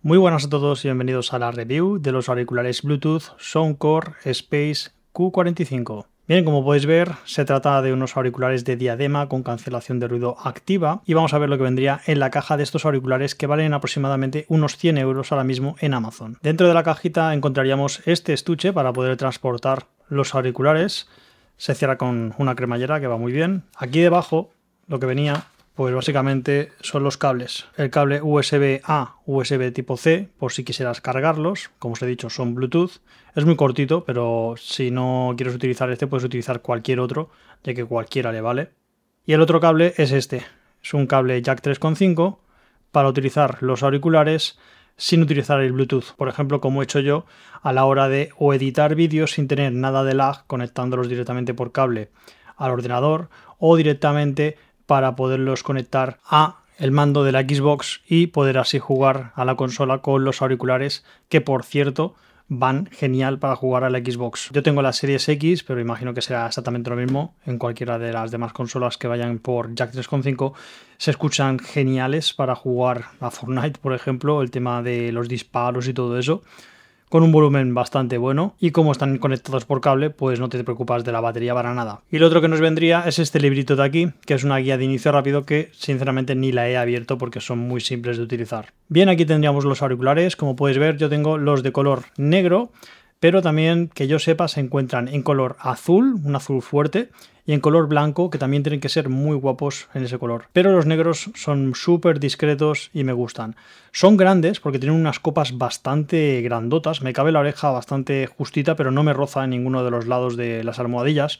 Muy buenas a todos y bienvenidos a la review de los auriculares Bluetooth Soundcore Space Q45. Bien, como podéis ver, se trata de unos auriculares de diadema con cancelación de ruido activa y vamos a ver lo que vendría en la caja de estos auriculares que valen aproximadamente unos 100 euros ahora mismo en Amazon. Dentro de la cajita encontraríamos este estuche para poder transportar los auriculares. Se cierra con una cremallera que va muy bien. Aquí debajo lo que venía pues básicamente son los cables. El cable USB A, USB tipo C, por si quisieras cargarlos. Como os he dicho, son Bluetooth. Es muy cortito, pero si no quieres utilizar este, puedes utilizar cualquier otro, ya que cualquiera le vale. Y el otro cable es este. Es un cable jack 3.5 para utilizar los auriculares sin utilizar el Bluetooth. Por ejemplo, como he hecho yo a la hora de o editar vídeos sin tener nada de lag, conectándolos directamente por cable al ordenador o directamente para poderlos conectar a el mando de la Xbox y poder así jugar a la consola con los auriculares que por cierto van genial para jugar a la Xbox. Yo tengo la Series X, pero imagino que será exactamente lo mismo en cualquiera de las demás consolas que vayan por Jack 3.5. Se escuchan geniales para jugar a Fortnite, por ejemplo, el tema de los disparos y todo eso con un volumen bastante bueno y como están conectados por cable pues no te preocupas de la batería para nada. Y lo otro que nos vendría es este librito de aquí que es una guía de inicio rápido que sinceramente ni la he abierto porque son muy simples de utilizar. Bien aquí tendríamos los auriculares, como puedes ver yo tengo los de color negro pero también que yo sepa se encuentran en color azul, un azul fuerte, y en color blanco, que también tienen que ser muy guapos en ese color. Pero los negros son súper discretos y me gustan. Son grandes porque tienen unas copas bastante grandotas, me cabe la oreja bastante justita, pero no me roza en ninguno de los lados de las almohadillas.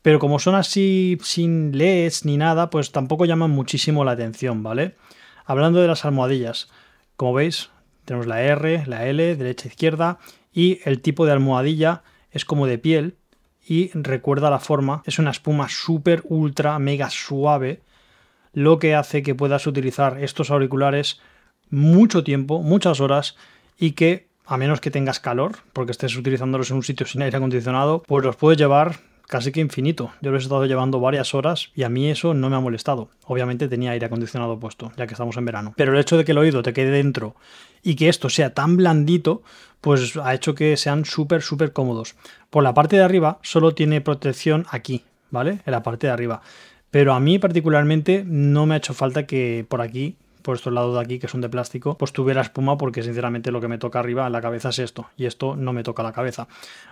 Pero como son así sin LEDs ni nada, pues tampoco llaman muchísimo la atención, ¿vale? Hablando de las almohadillas, como veis, tenemos la R, la L, derecha, izquierda, y el tipo de almohadilla es como de piel y recuerda la forma. Es una espuma súper, ultra, mega suave, lo que hace que puedas utilizar estos auriculares mucho tiempo, muchas horas y que a menos que tengas calor, porque estés utilizándolos en un sitio sin aire acondicionado, pues los puedes llevar casi que infinito. Yo lo he estado llevando varias horas y a mí eso no me ha molestado. Obviamente tenía aire acondicionado puesto, ya que estamos en verano. Pero el hecho de que el oído te quede dentro y que esto sea tan blandito, pues ha hecho que sean súper, súper cómodos. Por la parte de arriba solo tiene protección aquí, ¿vale? En la parte de arriba. Pero a mí particularmente no me ha hecho falta que por aquí por estos lados de aquí que son de plástico, pues tuviera espuma porque sinceramente lo que me toca arriba en la cabeza es esto y esto no me toca la cabeza.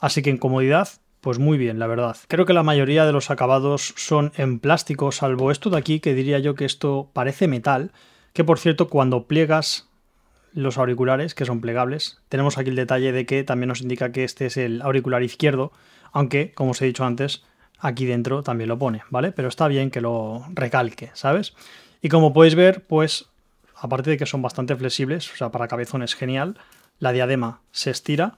Así que en comodidad pues muy bien, la verdad. Creo que la mayoría de los acabados son en plástico, salvo esto de aquí, que diría yo que esto parece metal, que por cierto, cuando pliegas los auriculares, que son plegables, tenemos aquí el detalle de que también nos indica que este es el auricular izquierdo, aunque, como os he dicho antes, aquí dentro también lo pone, ¿vale? Pero está bien que lo recalque, ¿sabes? Y como podéis ver, pues, aparte de que son bastante flexibles, o sea, para cabezón es genial, la diadema se estira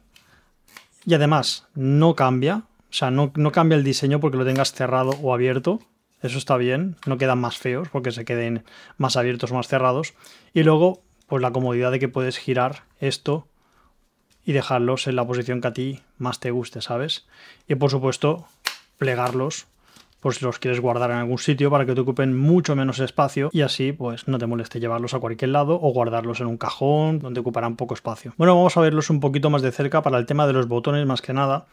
y además no cambia, o sea, no, cambia el diseño porque lo tengas cerrado o abierto. Eso está bien. No quedan más feos porque se queden más abiertos o más cerrados. Y luego, pues la comodidad de que puedes girar esto y dejarlos en la posición que a ti más te guste, ¿sabes? Y por supuesto, plegarlos pues los quieres guardar en algún sitio para que te ocupen mucho menos espacio y así pues no te moleste llevarlos a cualquier lado o guardarlos en un cajón donde ocuparán poco espacio. Bueno, vamos a verlos un poquito más de cerca para el tema de los botones más que nada.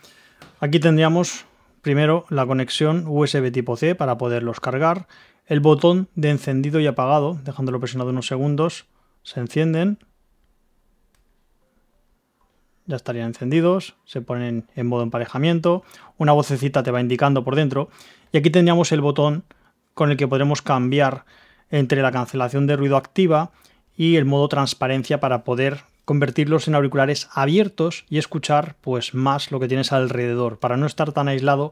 Aquí tendríamos primero la conexión USB tipo C para poderlos cargar, el botón de encendido y apagado, dejándolo presionado unos segundos, se encienden, ya estarían encendidos, se ponen en modo emparejamiento, una vocecita te va indicando por dentro y aquí tendríamos el botón con el que podremos cambiar entre la cancelación de ruido activa y el modo transparencia para poder convertirlos en auriculares abiertos y escuchar pues más lo que tienes alrededor para no estar tan aislado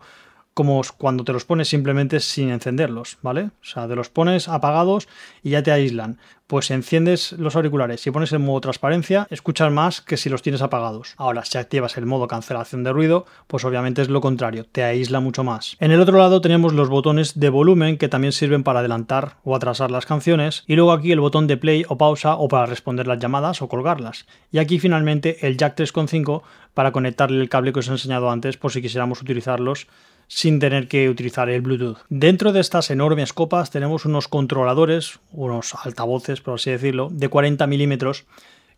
como cuando te los pones simplemente sin encenderlos, ¿vale? O sea, te los pones apagados y ya te aíslan. Pues si enciendes los auriculares y si pones el modo transparencia, escuchas más que si los tienes apagados. Ahora, si activas el modo cancelación de ruido, pues obviamente es lo contrario, te aísla mucho más. En el otro lado tenemos los botones de volumen que también sirven para adelantar o atrasar las canciones y luego aquí el botón de play o pausa o para responder las llamadas o colgarlas. Y aquí finalmente el jack 3.5 para conectarle el cable que os he enseñado antes por si quisiéramos utilizarlos sin tener que utilizar el Bluetooth. Dentro de estas enormes copas tenemos unos controladores, unos altavoces, por así decirlo, de 40 milímetros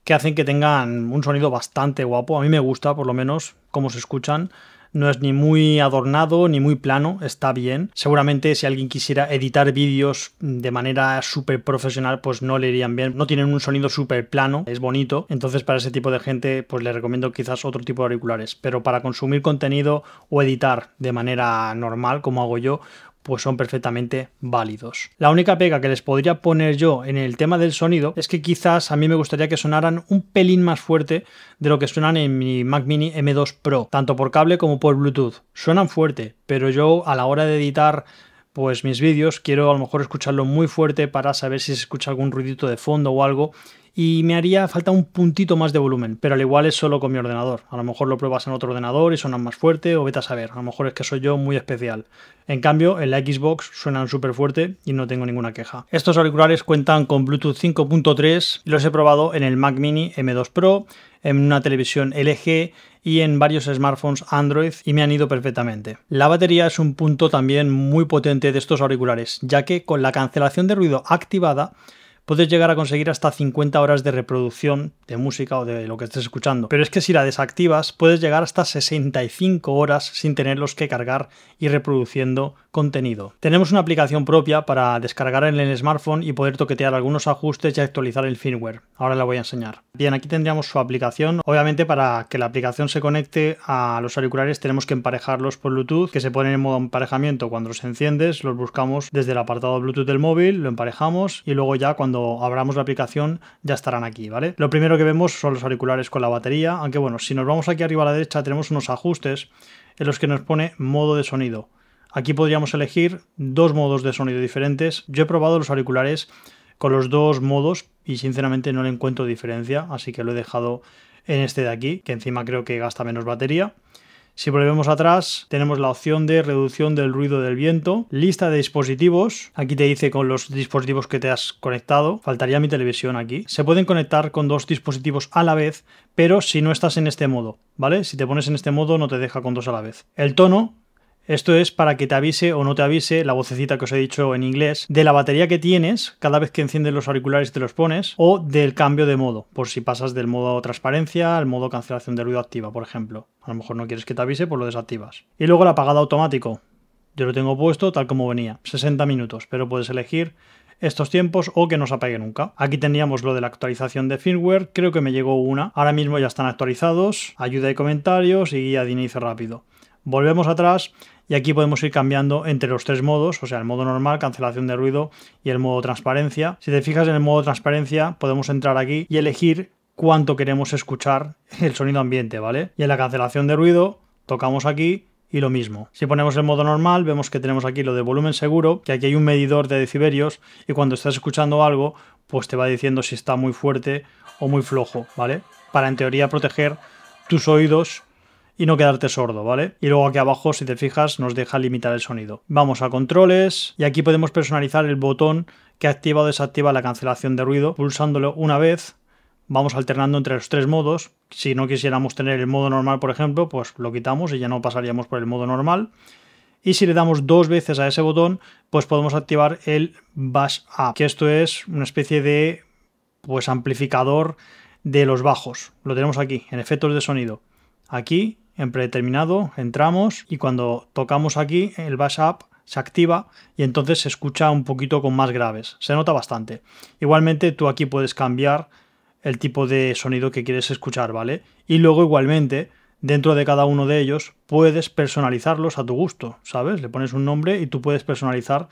que hacen que tengan un sonido bastante guapo. A mí me gusta, por lo menos, cómo se escuchan. No es ni muy adornado ni muy plano, está bien. Seguramente si alguien quisiera editar vídeos de manera súper profesional, pues no le irían bien. No tienen un sonido súper plano, es bonito. Entonces para ese tipo de gente, pues les recomiendo quizás otro tipo de auriculares. Pero para consumir contenido o editar de manera normal, como hago yo, pues son perfectamente válidos. La única pega que les podría poner yo en el tema del sonido es que quizás a mí me gustaría que sonaran un pelín más fuerte de lo que suenan en mi Mac Mini M2 Pro, tanto por cable como por Bluetooth. Suenan fuerte, pero yo a la hora de editar pues mis vídeos, quiero a lo mejor escucharlo muy fuerte para saber si se escucha algún ruidito de fondo o algo. Y me haría falta un puntito más de volumen, pero al igual es solo con mi ordenador. A lo mejor lo pruebas en otro ordenador y suenan más fuerte o vete a saber. A lo mejor es que soy yo muy especial. En cambio, en la Xbox suenan súper fuerte y no tengo ninguna queja. Estos auriculares cuentan con Bluetooth 5.3 y los he probado en el Mac Mini M2 Pro, en una televisión LG, y en varios smartphones Android y me han ido perfectamente. La batería es un punto también muy potente de estos auriculares, ya que con la cancelación de ruido activada puedes llegar a conseguir hasta 50 horas de reproducción de música o de lo que estés escuchando. Pero es que si la desactivas, puedes llegar hasta 65 horas sin tenerlos que cargar y reproduciendo contenido. Tenemos una aplicación propia para descargar en el smartphone y poder toquetear algunos ajustes y actualizar el firmware. Ahora la voy a enseñar. Bien, aquí tendríamos su aplicación. Obviamente para que la aplicación se conecte a los auriculares tenemos que emparejarlos por Bluetooth, que se ponen en modo emparejamiento cuando los enciendes, los buscamos desde el apartado Bluetooth del móvil, lo emparejamos y luego ya cuando abramos la aplicación ya estarán aquí, ¿vale? Lo primero que vemos son los auriculares con la batería, aunque bueno, si nos vamos aquí arriba a la derecha tenemos unos ajustes en los que nos pone modo de sonido. Aquí podríamos elegir dos modos de sonido diferentes. Yo he probado los auriculares con los dos modos y sinceramente no le encuentro diferencia, así que lo he dejado en este de aquí, que encima creo que gasta menos batería. Si volvemos atrás, tenemos la opción de reducción del ruido del viento, lista de dispositivos, aquí te dice con los dispositivos que te has conectado, faltaría mi televisión aquí. Se pueden conectar con dos dispositivos a la vez, pero si no estás en este modo, ¿vale? Si te pones en este modo no te deja con dos a la vez. El tono, esto es para que te avise o no te avise la vocecita que os he dicho en inglés de la batería que tienes cada vez que enciendes los auriculares y te los pones o del cambio de modo, por si pasas del modo transparencia al modo cancelación de ruido activa, por ejemplo. A lo mejor no quieres que te avise, pues lo desactivas. Y luego el apagado automático. Yo lo tengo puesto tal como venía, 60 minutos, pero puedes elegir estos tiempos o que no se apague nunca. Aquí teníamos lo de la actualización de firmware, creo que me llegó una. Ahora mismo ya están actualizados, ayuda y comentarios y guía de inicio rápido. Volvemos atrás y aquí podemos ir cambiando entre los tres modos, o sea, el modo normal, cancelación de ruido y el modo transparencia. Si te fijas en el modo transparencia, podemos entrar aquí y elegir cuánto queremos escuchar el sonido ambiente, ¿vale? Y en la cancelación de ruido, tocamos aquí y lo mismo. Si ponemos el modo normal, vemos que tenemos aquí lo de volumen seguro, que aquí hay un medidor de decibelios y cuando estás escuchando algo, pues te va diciendo si está muy fuerte o muy flojo, ¿vale? Para en teoría proteger tus oídos y no quedarte sordo, ¿vale? Y luego aquí abajo, si te fijas, nos deja limitar el sonido. Vamos a controles y aquí podemos personalizar el botón que activa o desactiva la cancelación de ruido pulsándolo una vez. Vamos alternando entre los tres modos. Si no quisiéramos tener el modo normal, por ejemplo, pues lo quitamos y ya no pasaríamos por el modo normal. Y si le damos dos veces a ese botón, pues podemos activar el Bass Up, que esto es una especie de pues amplificador de los bajos. Lo tenemos aquí, en efectos de sonido. Aquí en predeterminado, entramos y cuando tocamos aquí el bass up se activa y entonces se escucha un poquito con más graves, se nota bastante. Igualmente tú aquí puedes cambiar el tipo de sonido que quieres escuchar, ¿vale? Y luego igualmente dentro de cada uno de ellos puedes personalizarlos a tu gusto, ¿sabes? Le pones un nombre y tú puedes personalizar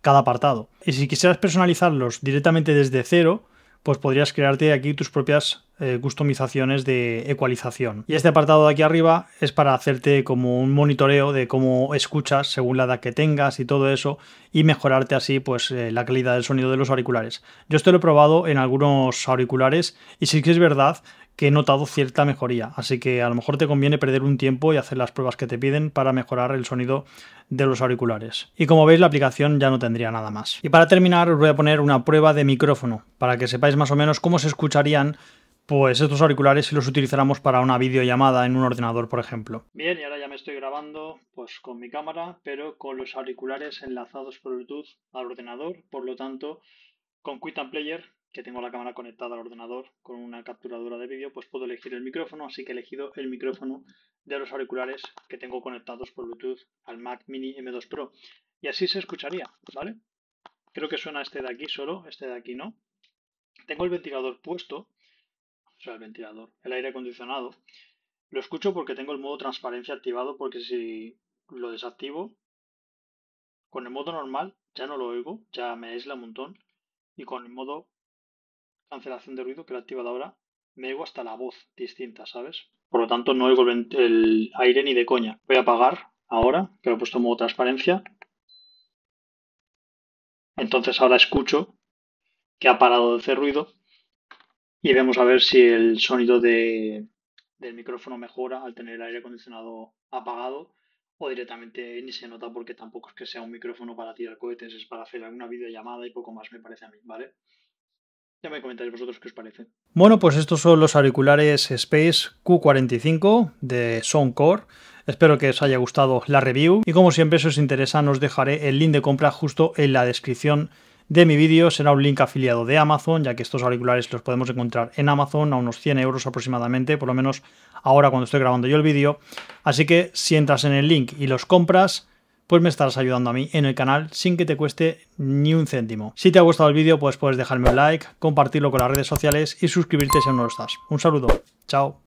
cada apartado. Y si quisieras personalizarlos directamente desde cero, pues podrías crearte aquí tus propias eh, customizaciones de ecualización. Y este apartado de aquí arriba es para hacerte como un monitoreo de cómo escuchas según la edad que tengas y todo eso y mejorarte así pues eh, la calidad del sonido de los auriculares. Yo esto lo he probado en algunos auriculares y sí que es verdad que he notado cierta mejoría, así que a lo mejor te conviene perder un tiempo y hacer las pruebas que te piden para mejorar el sonido de los auriculares. Y como veis la aplicación ya no tendría nada más. Y para terminar os voy a poner una prueba de micrófono, para que sepáis más o menos cómo se escucharían pues estos auriculares si los utilizáramos para una videollamada en un ordenador, por ejemplo. Bien, y ahora ya me estoy grabando pues con mi cámara, pero con los auriculares enlazados por Bluetooth al ordenador, por lo tanto, con Quit Player, que tengo la cámara conectada al ordenador con una capturadora de vídeo, pues puedo elegir el micrófono, así que he elegido el micrófono de los auriculares que tengo conectados por Bluetooth al Mac Mini M2 Pro. Y así se escucharía, ¿vale? Creo que suena este de aquí solo, este de aquí no. Tengo el ventilador puesto el ventilador, el aire acondicionado, lo escucho porque tengo el modo transparencia activado porque si lo desactivo, con el modo normal ya no lo oigo, ya me aísla un montón y con el modo cancelación de ruido que lo he activado ahora, me oigo hasta la voz distinta, ¿sabes? Por lo tanto no oigo el, el aire ni de coña. Voy a apagar ahora, que lo he puesto en modo transparencia. Entonces ahora escucho que ha parado de hacer ruido y vemos a ver si el sonido del micrófono mejora al tener el aire acondicionado apagado o directamente ni se nota porque tampoco es que sea un micrófono para tirar cohetes, es para hacer alguna videollamada y poco más me parece a mí, ¿vale? Ya me comentáis vosotros qué os parece. Bueno, pues estos son los auriculares Space Q45 de Soundcore. Espero que os haya gustado la review y como siempre si os interesa nos dejaré el link de compra justo en la descripción de mi vídeo será un link afiliado de Amazon, ya que estos auriculares los podemos encontrar en Amazon a unos 100 euros aproximadamente, por lo menos ahora cuando estoy grabando yo el vídeo. Así que si entras en el link y los compras, pues me estarás ayudando a mí en el canal sin que te cueste ni un céntimo. Si te ha gustado el vídeo, pues puedes dejarme un like, compartirlo con las redes sociales y suscribirte si aún no lo estás. Un saludo, chao.